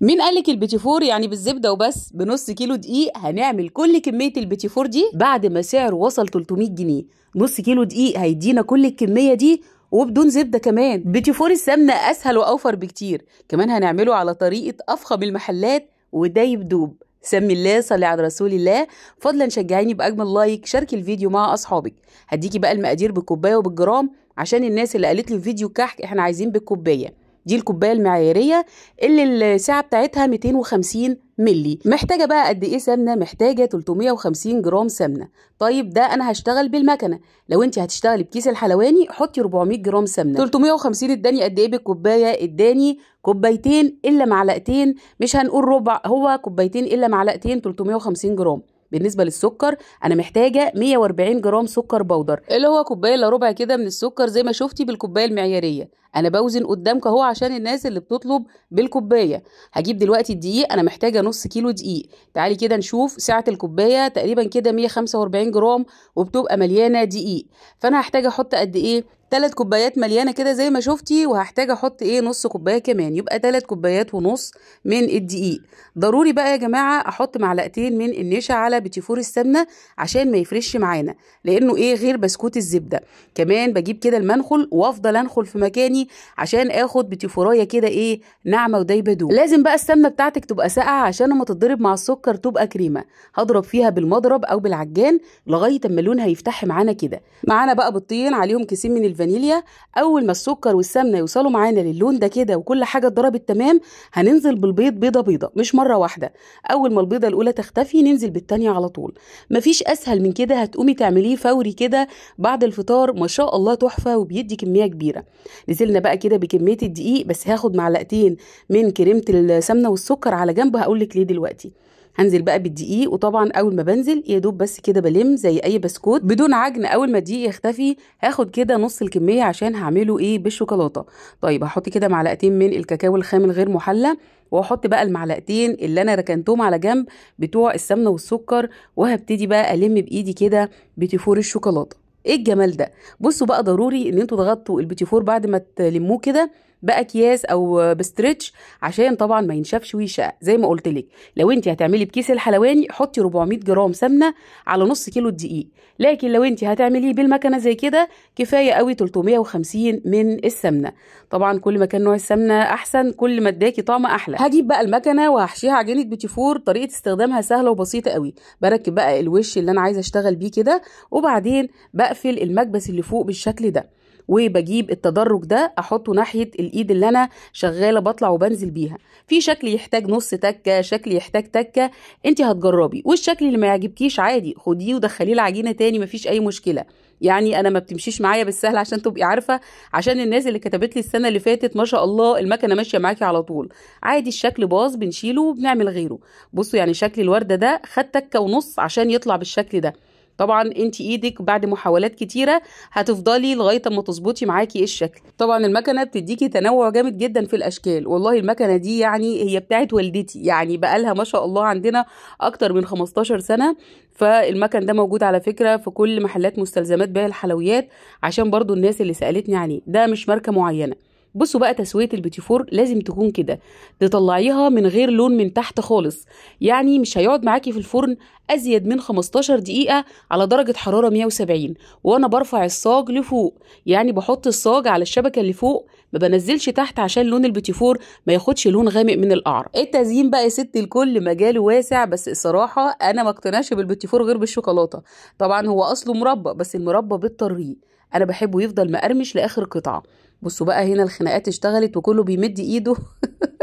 مين قالك البيتي فور يعني بالزبده وبس بنص كيلو دقيق هنعمل كل كميه البيتي فور دي بعد ما سعره وصل 300 جنيه نص كيلو دقيق هيدينا كل الكميه دي وبدون زبده كمان بيتي فور السمنه اسهل واوفر بكتير كمان هنعمله على طريقه افخم المحلات وده يبدوب سمي الله صلي على رسول الله فضلا شجعيني باجمل لايك شاركي الفيديو مع اصحابك هديكي بقى المقادير بالكوبايه وبالجرام عشان الناس اللي قالت لي فيديو كحك احنا عايزين بالكوبايه دي الكوبايه المعياريه اللي السعه بتاعتها 250 ملي محتاجه بقى قد ايه سمنه محتاجه 350 جرام سمنه طيب ده انا هشتغل بالمكنه لو انت هتشتغلي بكيس الحلواني حطي 400 جرام سمنه 350 اداني قد ايه بالكوبايه اداني كوبايتين الا معلقتين مش هنقول ربع هو كوبايتين الا معلقتين 350 جرام بالنسبه للسكر انا محتاجه 140 جرام سكر بودر اللي هو كوبايه الا ربع كده من السكر زي ما شفتي بالكوبايه المعياريه انا بوزن قدامك اهو عشان الناس اللي بتطلب بالكوبايه هجيب دلوقتي الدقيق انا محتاجه نص كيلو دقيق تعالي كده نشوف سعه الكوبايه تقريبا كده 145 جرام وبتبقى مليانه دقيق فانا هحتاج احط قد ايه ثلاث كوبايات مليانه كده زي ما شفتي وهحتاج احط ايه نص كوبايه كمان يبقى ثلاث كوبايات ونص من الدقيق ضروري بقى يا جماعه احط معلقتين من النشا على بتيفور السمنه عشان ما يفرش معانا لانه ايه غير بسكوت الزبده كمان بجيب كده المنخل وافضل انخل في مكاني عشان اخد بتيفورايه كده ايه ناعمه ودايبه دوب لازم بقى السمنه بتاعتك تبقى ساقعه عشان لما تتضرب مع السكر تبقى كريمه هضرب فيها بالمضرب او بالعجان لغايه اما لونها يفتح معانا كده معانا بقى بيضتين عليهم كيسين من الفانيليا اول ما السكر والسمنه يوصلوا معانا للون ده كده وكل حاجه اتضربت تمام هننزل بالبيض بيضه بيضه مش مره واحده اول ما البيضه الاولى تختفي ننزل بالتانيه على طول مفيش اسهل من كده هتقومي تعمليه فوري كده بعد الفطار ما شاء الله تحفه وبيدي كميه كبيره نزلنا بقى كده بكميه الدقيق بس هاخد معلقتين من كريمه السمنه والسكر على جنب هقول لك ليه دلوقتي هنزل بقى بالدقيق وطبعا اول ما بنزل يا دوب بس كده بلم زي اي بسكوت بدون عجن اول ما الدقيق يختفي هاخد كده نص الكميه عشان هعمله ايه بالشوكولاته طيب هحط كده معلقتين من الكاكاو الخام الغير محلى واحط بقى المعلقتين اللي انا ركنتهم على جنب بتوع السمنه والسكر وهبتدي بقى الم بايدي كده بتيفور الشوكولاته ايه الجمال ده بصوا بقى ضروري ان انتوا تغطوا البيتي فور بعد ما تلموه كده باكياس او بستريتش عشان طبعا ما ينشفش ويشقق زي ما قلت لك لو انت هتعملي بكيس الحلواني حطي 400 جرام سمنه على نص كيلو الدقيق لكن لو انت هتعمليه بالمكنه زي كده كفايه قوي 350 من السمنه طبعا كل ما كان نوع السمنه احسن كل ما اداكي طعم احلى هجيب بقى المكنه وهحشيها عجينه بيتي فور طريقه استخدامها سهله وبسيطه قوي بركب بقى الوش اللي انا عايزه اشتغل بيه كده وبعدين بقفل المكبس اللي فوق بالشكل ده وبجيب التدرج ده احطه ناحيه الايد اللي انا شغاله بطلع وبنزل بيها في شكل يحتاج نص تكه شكل يحتاج تكه انت هتجربي والشكل اللي ما يعجبكيش عادي خديه ودخليه العجينه تاني مفيش اي مشكله يعني انا ما بتمشيش معايا بالسهل عشان تبقي عارفه عشان الناس اللي كتبت لي السنه اللي فاتت ما شاء الله المكنه ماشيه معاكي على طول عادي الشكل باظ بنشيله وبنعمل غيره بصوا يعني شكل الورده ده خد تكه ونص عشان يطلع بالشكل ده طبعا انت ايدك بعد محاولات كتيره هتفضلي لغايه ما تظبطي معاكي الشكل طبعا المكنه بتديكي تنوع جامد جدا في الاشكال والله المكنه دي يعني هي بتاعه والدتي يعني بقالها ما شاء الله عندنا اكتر من 15 سنه فالمكن ده موجود على فكره في كل محلات مستلزمات بيع الحلويات عشان برضو الناس اللي سالتني عليه ده مش ماركه معينه بصوا بقى تسويه البيتي فور لازم تكون كده تطلعيها من غير لون من تحت خالص يعني مش هيقعد معاكي في الفرن ازيد من 15 دقيقه على درجه حراره 170 وانا برفع الصاج لفوق يعني بحط الصاج على الشبكه اللي فوق ما بنزلش تحت عشان لون البيتي فور ما ياخدش لون غامق من القعر إيه التزيين بقى يا الكل مجاله واسع بس الصراحه انا ما اقتناش بالبيتي فور غير بالشوكولاته طبعا هو اصله مربى بس المربى بالطريق انا بحبه يفضل مقرمش لاخر قطعه بصوا بقى هنا الخناقات اشتغلت وكله بيمد ايده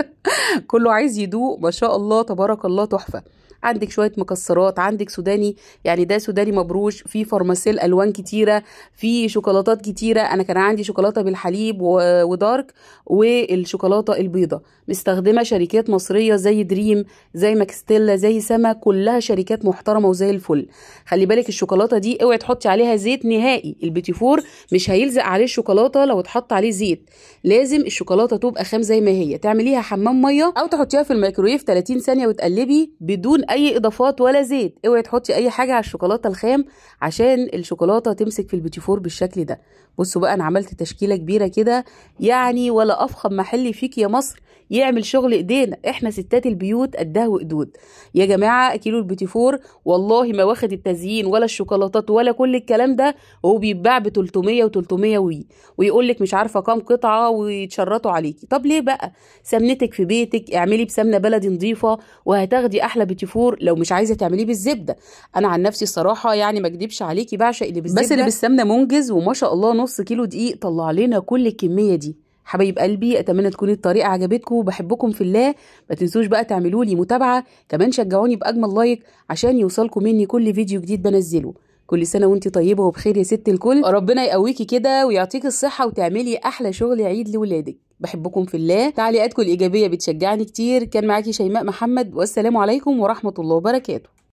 كله عايز يدوق ما شاء الله تبارك الله تحفه عندك شويه مكسرات عندك سوداني يعني ده سوداني مبروش في فارماسيل الوان كتيره في شوكولاتات كتيره انا كان عندي شوكولاته بالحليب ودارك والشوكولاته البيضه مستخدمه شركات مصريه زي دريم زي ماكستيلا زي سما كلها شركات محترمه وزي الفل خلي بالك الشوكولاته دي اوعي تحطي عليها زيت نهائي البيتي فور مش هيلزق عليه الشوكولاته لو اتحط عليه زيت لازم الشوكولاته تبقى خام زي ما هي تعمليها حمام ميه او تحطيها في الميكرويف 30 ثانيه وتقلبي بدون اي اضافات ولا زيت اوعي تحطي اي حاجه على الشوكولاته الخام عشان الشوكولاته تمسك في البيتي فور بالشكل ده بصوا بقى انا عملت تشكيله كبيره كده يعني ولا افخم محل فيك يا مصر يعمل شغل ايدينا احنا ستات البيوت قدها وقدود يا جماعه كيلو البيتي فور والله ما واخد التزيين ولا الشوكولاتات ولا كل الكلام ده هو بيتباع ب 300 و300 وي ويقول لك مش عارفه كام قطعه ويتشرطوا عليكي طب ليه بقى سمنتك في بيتك اعملي بسمنه بلدي نظيفه وهتاخدي احلى بيتي فور لو مش عايزه تعمليه بالزبده انا عن نفسي الصراحه يعني ما اكدبش عليكي بعشق اللي بالزبده بس اللي بالسمنه منجز وما شاء الله نص كيلو دقيق طلع لنا كل الكميه دي حبايب قلبي اتمنى تكون الطريقه عجبتكم وبحبكم في الله ما تنسوش بقى تعملوا لي متابعه كمان شجعوني باجمل لايك عشان يوصلكم مني كل فيديو جديد بنزله كل سنه وانت طيبه وبخير يا ست الكل ربنا يقويكي كده ويعطيك الصحه وتعملي احلى شغل عيد لولادك بحبكم في الله تعليقاتكم الايجابيه بتشجعني كتير كان معاكي شيماء محمد والسلام عليكم ورحمه الله وبركاته